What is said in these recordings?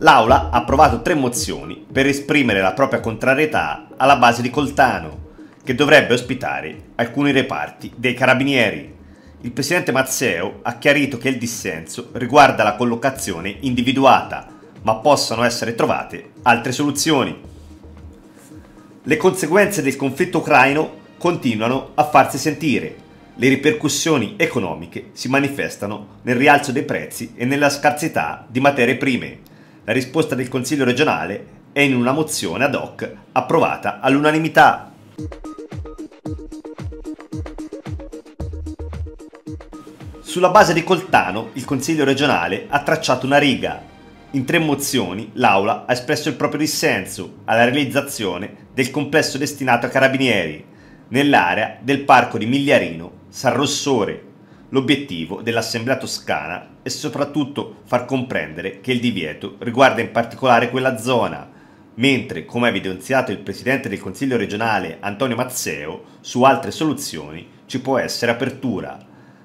L'Aula ha approvato tre mozioni per esprimere la propria contrarietà alla base di Coltano, che dovrebbe ospitare alcuni reparti dei carabinieri. Il presidente Mazzeo ha chiarito che il dissenso riguarda la collocazione individuata, ma possono essere trovate altre soluzioni. Le conseguenze del conflitto ucraino continuano a farsi sentire le ripercussioni economiche si manifestano nel rialzo dei prezzi e nella scarsità di materie prime. La risposta del Consiglio regionale è in una mozione ad hoc approvata all'unanimità. Sulla base di Coltano, il Consiglio regionale ha tracciato una riga. In tre mozioni l'Aula ha espresso il proprio dissenso alla realizzazione del complesso destinato a carabinieri nell'area del parco di Migliarino San Rossore. L'obiettivo dell'Assemblea toscana è soprattutto far comprendere che il divieto riguarda in particolare quella zona, mentre, come ha evidenziato il Presidente del Consiglio regionale Antonio Mazzeo, su altre soluzioni ci può essere apertura.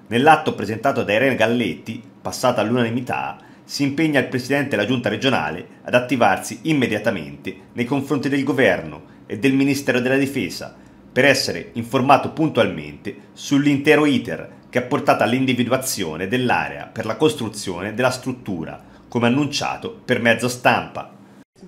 Nell'atto presentato da Irene Galletti, passata all'unanimità, si impegna il Presidente della Giunta regionale ad attivarsi immediatamente nei confronti del Governo e del Ministero della Difesa per essere informato puntualmente sull'intero iter che ha portato all'individuazione dell'area per la costruzione della struttura, come annunciato per mezzo stampa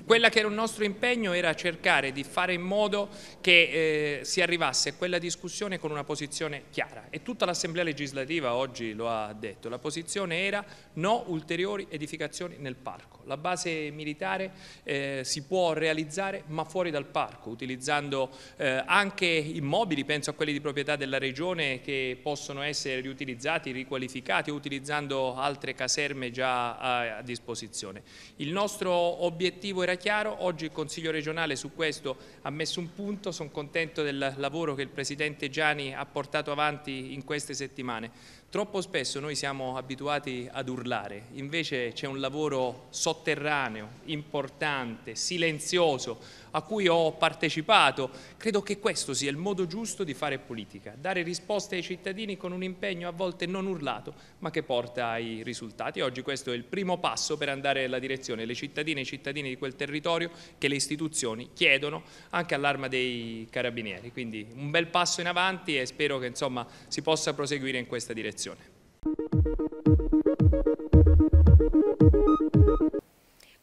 quella che era un nostro impegno era cercare di fare in modo che eh, si arrivasse a quella discussione con una posizione chiara e tutta l'Assemblea legislativa oggi lo ha detto, la posizione era no ulteriori edificazioni nel parco, la base militare eh, si può realizzare ma fuori dal parco utilizzando eh, anche immobili, penso a quelli di proprietà della regione che possono essere riutilizzati, riqualificati utilizzando altre caserme già a, a disposizione. Il nostro obiettivo era era chiaro, oggi il Consiglio regionale su questo ha messo un punto, sono contento del lavoro che il Presidente Gianni ha portato avanti in queste settimane. Troppo spesso noi siamo abituati ad urlare, invece c'è un lavoro sotterraneo, importante, silenzioso, a cui ho partecipato. Credo che questo sia il modo giusto di fare politica, dare risposte ai cittadini con un impegno a volte non urlato, ma che porta ai risultati. Oggi questo è il primo passo per andare nella direzione, le cittadine e i cittadini di quel territorio che le istituzioni chiedono anche all'arma dei carabinieri. Quindi un bel passo in avanti e spero che insomma, si possa proseguire in questa direzione.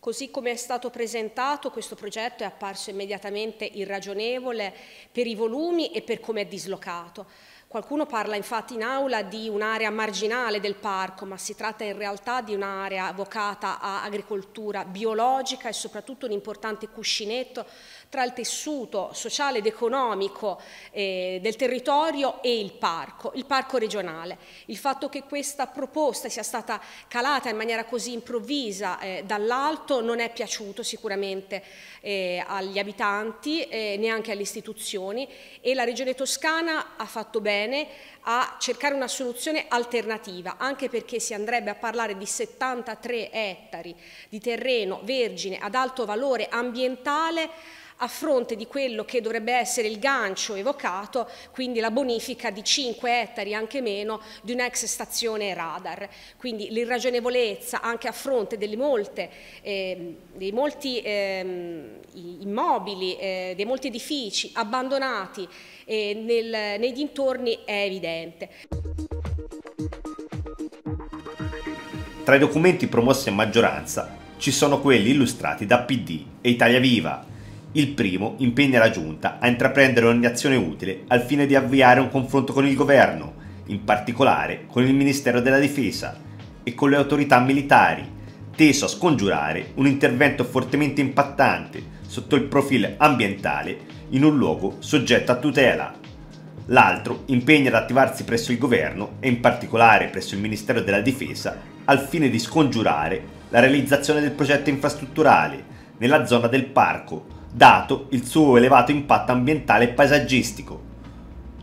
Così come è stato presentato, questo progetto è apparso immediatamente irragionevole per i volumi e per come è dislocato. Qualcuno parla infatti in aula di un'area marginale del parco, ma si tratta in realtà di un'area vocata a agricoltura biologica e soprattutto un importante cuscinetto tra il tessuto sociale ed economico eh, del territorio e il parco, il parco regionale. Il fatto che questa proposta sia stata calata in maniera così improvvisa eh, dall'alto non è piaciuto sicuramente eh, agli abitanti, eh, neanche alle istituzioni e la Regione Toscana ha fatto bene a cercare una soluzione alternativa, anche perché si andrebbe a parlare di 73 ettari di terreno vergine ad alto valore ambientale a fronte di quello che dovrebbe essere il gancio evocato, quindi la bonifica di 5 ettari, anche meno, di un'ex stazione radar. Quindi l'irragionevolezza anche a fronte molte, eh, dei molti eh, immobili, eh, dei molti edifici abbandonati eh, nel, nei dintorni è evidente. Tra i documenti promossi a maggioranza ci sono quelli illustrati da PD e Italia Viva, il primo impegna la Giunta a intraprendere ogni azione utile al fine di avviare un confronto con il governo, in particolare con il Ministero della Difesa e con le autorità militari, teso a scongiurare un intervento fortemente impattante sotto il profilo ambientale in un luogo soggetto a tutela. L'altro impegna ad attivarsi presso il governo e in particolare presso il Ministero della Difesa al fine di scongiurare la realizzazione del progetto infrastrutturale nella zona del parco dato il suo elevato impatto ambientale e paesaggistico.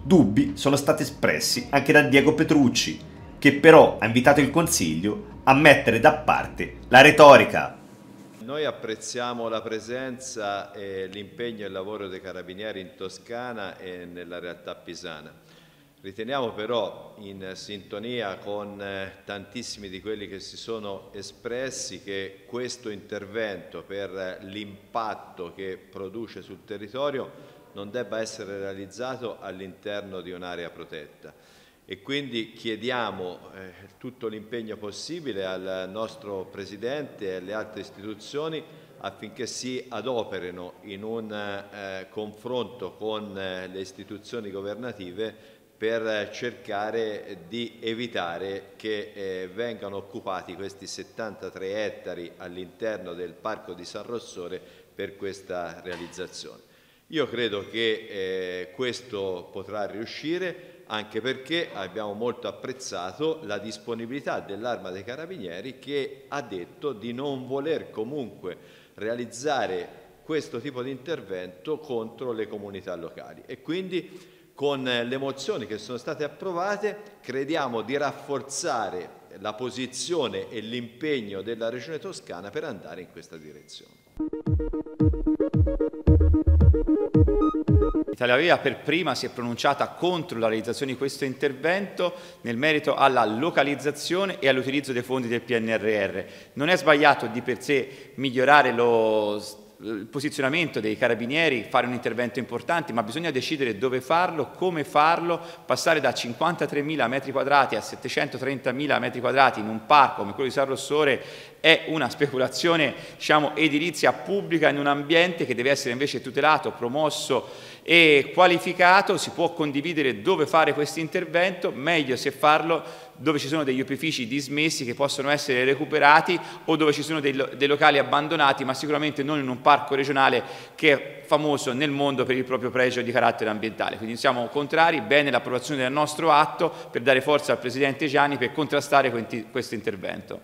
Dubbi sono stati espressi anche da Diego Petrucci, che però ha invitato il Consiglio a mettere da parte la retorica. Noi apprezziamo la presenza e l'impegno e il lavoro dei carabinieri in Toscana e nella realtà pisana. Riteniamo però in sintonia con eh, tantissimi di quelli che si sono espressi che questo intervento per eh, l'impatto che produce sul territorio non debba essere realizzato all'interno di un'area protetta e quindi chiediamo eh, tutto l'impegno possibile al nostro Presidente e alle altre istituzioni affinché si adoperino in un eh, confronto con eh, le istituzioni governative per cercare di evitare che eh, vengano occupati questi 73 ettari all'interno del Parco di San Rossore per questa realizzazione. Io credo che eh, questo potrà riuscire anche perché abbiamo molto apprezzato la disponibilità dell'Arma dei Carabinieri che ha detto di non voler comunque realizzare questo tipo di intervento contro le comunità locali e quindi con eh, le mozioni che sono state approvate crediamo di rafforzare la posizione e l'impegno della Regione Toscana per andare in questa direzione. Italia Viva per prima si è pronunciata contro la realizzazione di questo intervento nel merito alla localizzazione e all'utilizzo dei fondi del PNRR. Non è sbagliato di per sé migliorare lo il posizionamento dei carabinieri, fare un intervento importante, ma bisogna decidere dove farlo, come farlo, passare da 53.000 metri quadrati a 730.000 metri quadrati in un parco come quello di San Rossore è una speculazione diciamo, edilizia pubblica in un ambiente che deve essere invece tutelato, promosso e qualificato si può condividere dove fare questo intervento, meglio se farlo dove ci sono degli opifici dismessi che possono essere recuperati o dove ci sono dei, dei, locali abbandonati, ma sicuramente non in un parco regionale che è famoso nel mondo per il proprio pregio di carattere ambientale. Quindi siamo contrari, bene l'approvazione del nostro atto per dare forza al Presidente Gianni per contrastare questo intervento.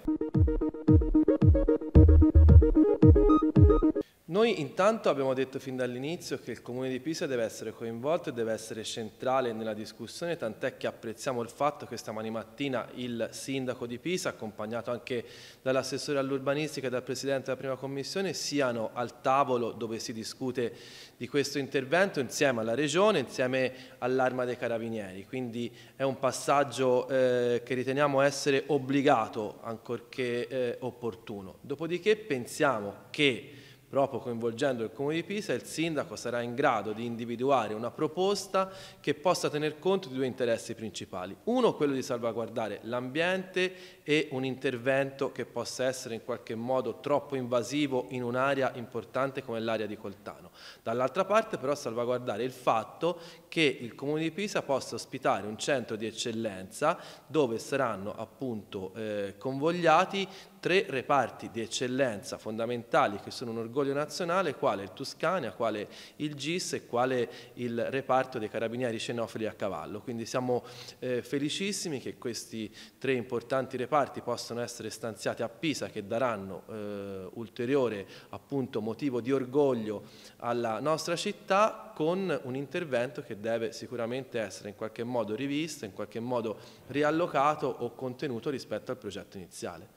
Noi intanto abbiamo detto fin dall'inizio che il Comune di Pisa deve essere coinvolto e deve essere centrale nella discussione, tant'è che apprezziamo il fatto che stamani mattina il Sindaco di Pisa, accompagnato anche dall'assessore all'urbanistica e dal Presidente della Prima Commissione, siano al tavolo dove si discute di questo intervento insieme alla Regione, insieme all'Arma dei Carabinieri. Quindi è un passaggio eh, che riteniamo essere obbligato, ancorché eh, opportuno. Dopodiché pensiamo che Proprio coinvolgendo il Comune di Pisa, il Sindaco sarà in grado di individuare una proposta che possa tener conto di due interessi principali. Uno, quello di salvaguardare l'ambiente e un intervento che possa essere in qualche modo troppo invasivo in un'area importante come l'area di Coltano. Dall'altra parte però salvaguardare il fatto che il Comune di Pisa possa ospitare un centro di eccellenza dove saranno appunto eh, convogliati tre reparti di eccellenza fondamentali che sono un orgoglio nazionale, quale il Tuscania, quale il GIS e quale il reparto dei carabinieri cenofili a cavallo. Quindi siamo eh, felicissimi che questi tre importanti reparti possano essere stanziati a Pisa che daranno eh, ulteriore appunto, motivo di orgoglio alla nostra città con un intervento che deve sicuramente essere in qualche modo rivisto, in qualche modo riallocato o contenuto rispetto al progetto iniziale.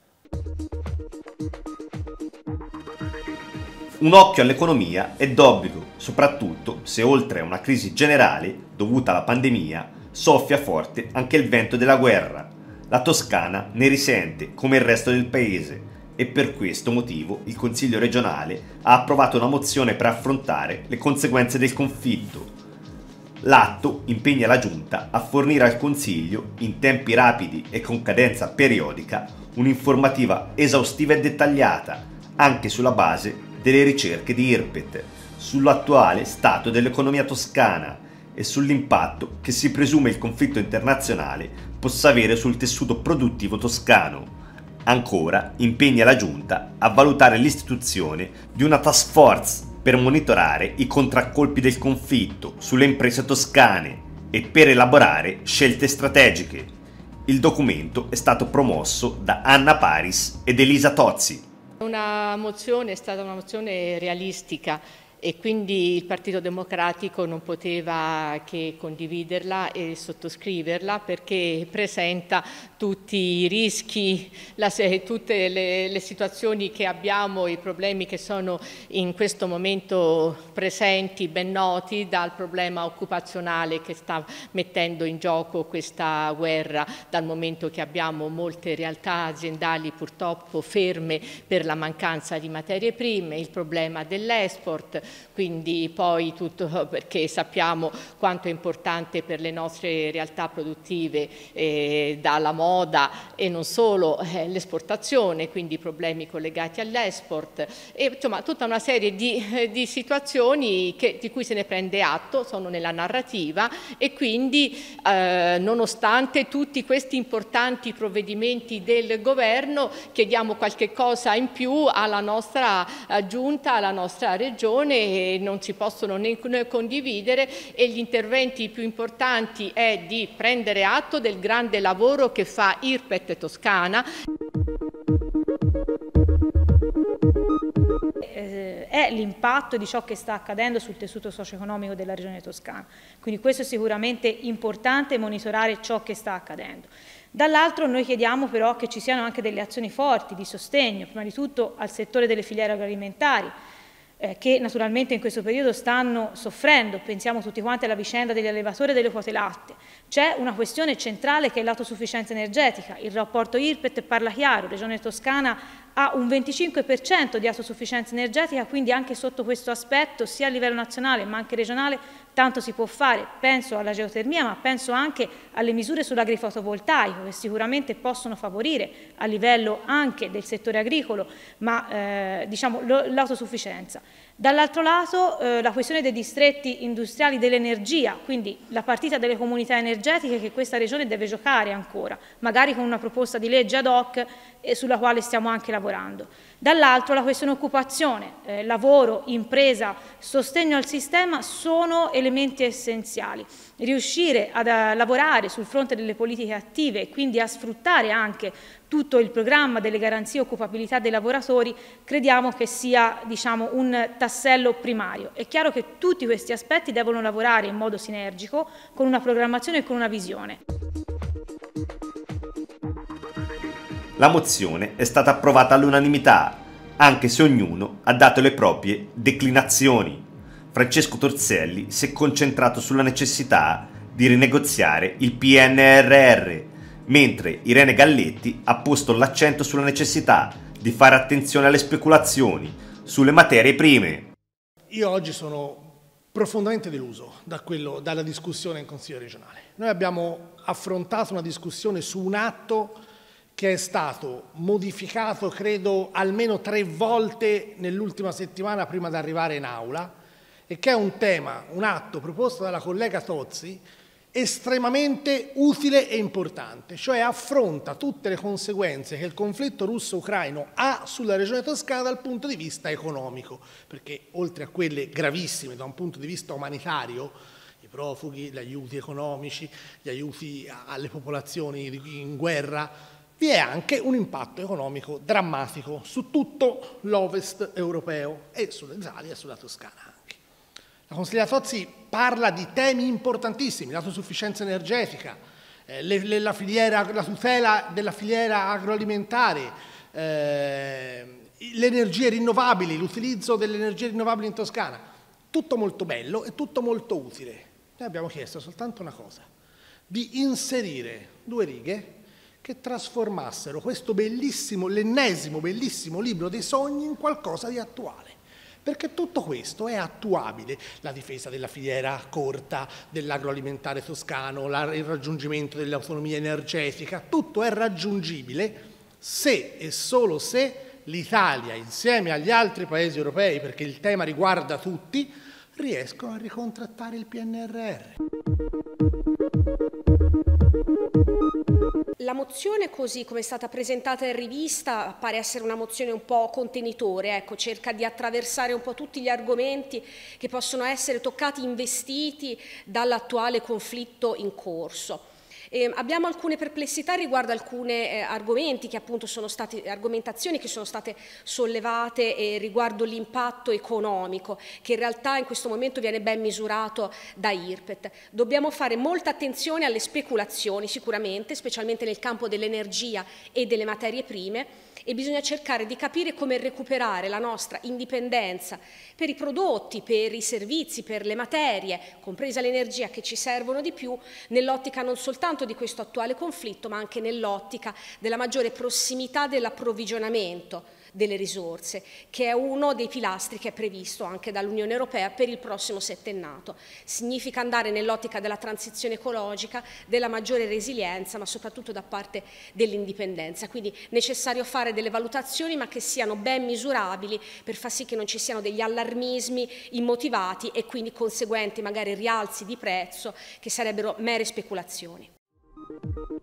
Un occhio all'economia è d'obbligo, soprattutto se oltre a una crisi generale dovuta alla pandemia soffia forte anche il vento della guerra. La Toscana ne risente come il resto del paese e per questo motivo il Consiglio regionale ha approvato una mozione per affrontare le conseguenze del conflitto L'atto impegna la Giunta a fornire al Consiglio, in tempi rapidi e con cadenza periodica, un'informativa esaustiva e dettagliata, anche sulla base delle ricerche di IRPET, sull'attuale stato dell'economia toscana e sull'impatto che si presume il conflitto internazionale possa avere sul tessuto produttivo toscano. Ancora impegna la Giunta a valutare l'istituzione di una task force per monitorare i contraccolpi del conflitto sulle imprese toscane e per elaborare scelte strategiche. Il documento è stato promosso da Anna Paris ed Elisa Tozzi. Una mozione è stata una mozione realistica e quindi il Partito Democratico non poteva che condividerla e sottoscriverla perché presenta tutti i rischi, la, tutte le, le, situazioni che abbiamo, i problemi che sono in questo momento presenti, ben noti, dal problema occupazionale che sta mettendo in gioco questa guerra, dal momento che abbiamo molte realtà aziendali purtroppo ferme per la mancanza di materie prime, il problema dell'export, quindi poi tutto perché sappiamo quanto è importante per le nostre realtà produttive eh, dalla moda e non solo eh, l'esportazione, quindi problemi collegati all'export e insomma tutta una serie di, eh, di situazioni che, di cui se ne prende atto, sono nella narrativa e quindi eh, nonostante tutti questi importanti provvedimenti del governo chiediamo qualche cosa in più alla nostra eh, giunta, alla nostra regione non si possono né condividere e gli interventi più importanti è di prendere atto del grande lavoro che fa Irpet Toscana. Eh, è l'impatto di ciò che sta accadendo sul tessuto socio-economico della regione toscana. Quindi questo è sicuramente importante, monitorare ciò che sta accadendo. Dall'altro noi chiediamo però che ci siano anche delle azioni forti di sostegno, prima di tutto al settore delle filiere agroalimentari, eh, che naturalmente in questo periodo stanno soffrendo, pensiamo tutti quanti alla vicenda degli allevatori e delle quote latte. C'è una questione centrale che è l'autosufficienza energetica, il rapporto IRPET parla chiaro, Regione Toscana ha un 25% di autosufficienza energetica, quindi anche sotto questo aspetto, sia a livello nazionale ma anche regionale, tanto si può fare, penso alla geotermia ma penso anche alle misure sull'agrifotovoltaico che sicuramente possono favorire a livello anche del settore agricolo ma eh, diciamo, l'autosufficienza. Dall'altro lato eh, la questione dei distretti industriali dell'energia, quindi la partita delle comunità energetiche che questa regione deve giocare ancora, magari con una proposta di legge ad hoc eh, sulla quale stiamo anche lavorando. Dall'altro la questione occupazione, eh, lavoro, impresa, sostegno al sistema sono elementi essenziali. Riuscire ad a, eh, lavorare sul fronte delle politiche attive e quindi a sfruttare anche tutto il programma delle garanzie occupabilità dei lavoratori crediamo che sia diciamo, un tassello primario. È chiaro che tutti questi aspetti devono lavorare in modo sinergico con una programmazione e con una visione. La mozione è stata approvata all'unanimità, anche se ognuno ha dato le proprie declinazioni. Francesco Torzelli si è concentrato sulla necessità di rinegoziare il PNRR, mentre Irene Galletti ha posto l'accento sulla necessità di fare attenzione alle speculazioni sulle materie prime. Io oggi sono profondamente deluso da quello, dalla discussione in Consiglio regionale. Noi abbiamo affrontato una discussione su un atto che è stato modificato credo almeno tre volte nell'ultima settimana prima di arrivare in aula e che è un tema, un atto proposto dalla collega Tozzi estremamente utile e importante, cioè affronta tutte le conseguenze che il conflitto russo-ucraino ha sulla regione toscana dal punto di vista economico, perché oltre a quelle gravissime da un punto di vista umanitario, i profughi, gli aiuti economici, gli aiuti alle popolazioni in guerra, vi è anche un impatto economico drammatico su tutto l'ovest europeo e sull'Italia e sulla Toscana anche. La consigliera Tozzi parla di temi importantissimi, l'autosufficienza energetica, eh, le, le, la, filiera, la, tutela della filiera agroalimentare, eh, le energie rinnovabili, l'utilizzo delle energie rinnovabili in Toscana. Tutto molto bello e tutto molto utile. Noi abbiamo chiesto soltanto una cosa, di inserire due righe che trasformassero questo bellissimo, l'ennesimo bellissimo libro dei sogni in qualcosa di attuale. Perché tutto questo è attuabile, la difesa della filiera corta, dell'agroalimentare toscano, il raggiungimento dell'autonomia energetica, tutto è raggiungibile se e solo se l'Italia, insieme agli altri paesi europei, perché il tema riguarda tutti, riescono a ricontrattare il PNRR. La mozione così come è stata presentata in rivista pare essere una mozione un po' contenitore, ecco, cerca di attraversare un po' tutti gli argomenti che possono essere toccati, investiti dall'attuale conflitto in corso. Eh, abbiamo alcune perplessità riguardo alcuni eh, argomenti che appunto sono state, argomentazioni che sono state sollevate eh, riguardo l'impatto economico, che in realtà in questo momento viene ben misurato da IRPET. Dobbiamo fare molta attenzione alle speculazioni sicuramente, specialmente nel campo dell'energia e delle materie prime, e bisogna cercare di capire come recuperare la nostra indipendenza per i prodotti, per i servizi, per le materie, compresa l'energia che ci servono di più, nell'ottica non soltanto tanto di questo attuale conflitto, ma anche nell'ottica della maggiore prossimità dell'approvvigionamento delle risorse, che è uno dei pilastri che è previsto anche dall'Unione Europea per il prossimo settennato. Significa andare nell'ottica della transizione ecologica, della maggiore resilienza, ma soprattutto da parte dell'indipendenza. Quindi necessario fare delle valutazioni, ma che siano ben misurabili per far sì che non ci siano degli allarmismi immotivati e quindi conseguenti magari rialzi di prezzo che sarebbero mere speculazioni. Thank you.